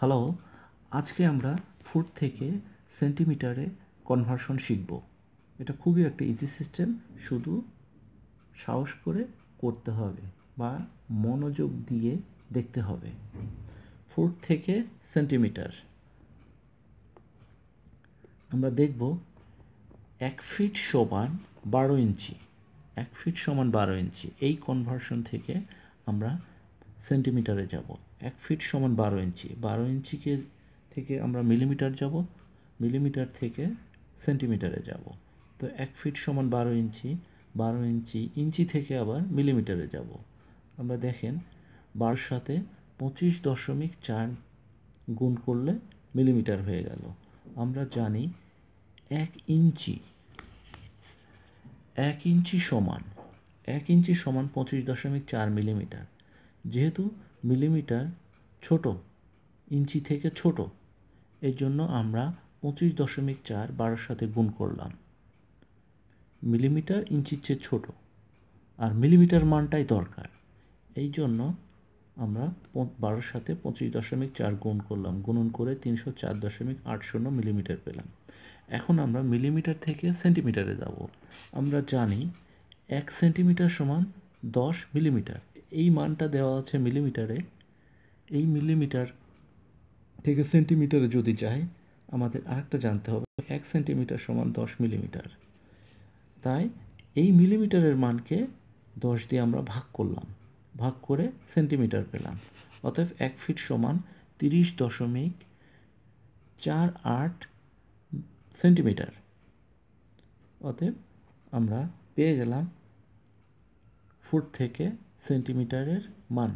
hello আজকে আমরা foot থেকে সেন্টিমিটারে কনভার্সন শিখব এটা খুবই একটা ইজি সিস্টেম শুধু সাহস করে করতে হবে বা মনোযোগ দিয়ে দেখতে হবে ফুট থেকে সেন্টিমিটার আমরা দেখব এক ফিট সমান বারো ইঞ্চি এক ফিট সমান বারো ইঞ্চি এই কনভার্সন থেকে আমরা সেন্টিমিটারে যাব এক ফিট সমান বারো ইঞ্চি বারো ইঞ্চিকে থেকে আমরা মিলিমিটার যাব মিলিমিটার থেকে সেন্টিমিটারে যাব তো এক ফিট সমান বারো ইঞ্চি বারো ইঞ্চি ইঞ্চি থেকে আবার মিলিমিটারে যাব আমরা দেখেন বার সাথে পঁচিশ দশমিক চার গুণ করলে মিলিমিটার হয়ে গেল আমরা জানি এক ইঞ্চি এক ইঞ্চি সমান এক ইঞ্চি সমান পঁচিশ দশমিক চার মিলিমিটার যেহেতু মিলিমিটার ছোট ইঞ্চি থেকে ছোট এর জন্য আমরা পঁচিশ দশমিক চার বারোর সাথে গুণ করলাম মিলিমিটার ইঞ্চির চেয়ে ছোট আর মিলিমিটার মানটাই দরকার এই জন্য আমরা বারোর সাথে পঁচিশ দশমিক চার গুণ করলাম গুণন করে তিনশো চার দশমিক আট শূন্য মিলিমিটার পেলাম এখন আমরা মিলিমিটার থেকে সেন্টিমিটারে যাব আমরা জানি এক সেন্টিমিটার সমান দশ মিলিমিটার এই মানটা দেওয়া আছে মিলিমিটারে এই মিলিমিটার থেকে সেন্টিমিটারে যদি যাই আমাদের আরেকটা জানতে হবে এক সেন্টিমিটার সমান দশ মিলিমিটার তাই এই মিলিমিটারের মানকে দশ দিয়ে আমরা ভাগ করলাম ভাগ করে সেন্টিমিটার পেলাম অতএব এক ফিট সমান তিরিশ দশমিক চার আট সেন্টিমিটার অতএব আমরা পেয়ে গেলাম ফুট থেকে সেন্টিমিটারের মান